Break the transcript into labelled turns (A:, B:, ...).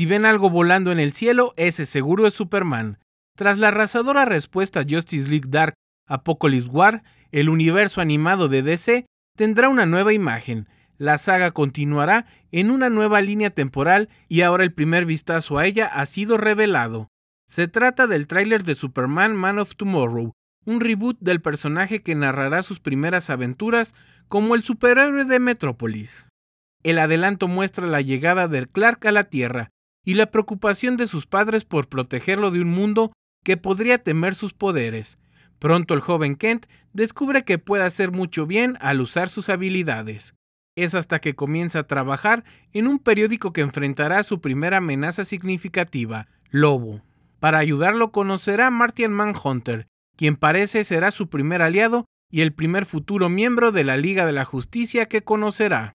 A: Si ven algo volando en el cielo, ese seguro es Superman. Tras la arrasadora respuesta Justice League Dark Apocalypse War, el universo animado de DC tendrá una nueva imagen. La saga continuará en una nueva línea temporal y ahora el primer vistazo a ella ha sido revelado. Se trata del tráiler de Superman Man of Tomorrow, un reboot del personaje que narrará sus primeras aventuras como el superhéroe de Metrópolis. El adelanto muestra la llegada del Clark a la Tierra, y la preocupación de sus padres por protegerlo de un mundo que podría temer sus poderes. Pronto el joven Kent descubre que puede hacer mucho bien al usar sus habilidades. Es hasta que comienza a trabajar en un periódico que enfrentará su primera amenaza significativa, Lobo. Para ayudarlo conocerá a Martian Manhunter, quien parece será su primer aliado y el primer futuro miembro de la Liga de la Justicia que conocerá.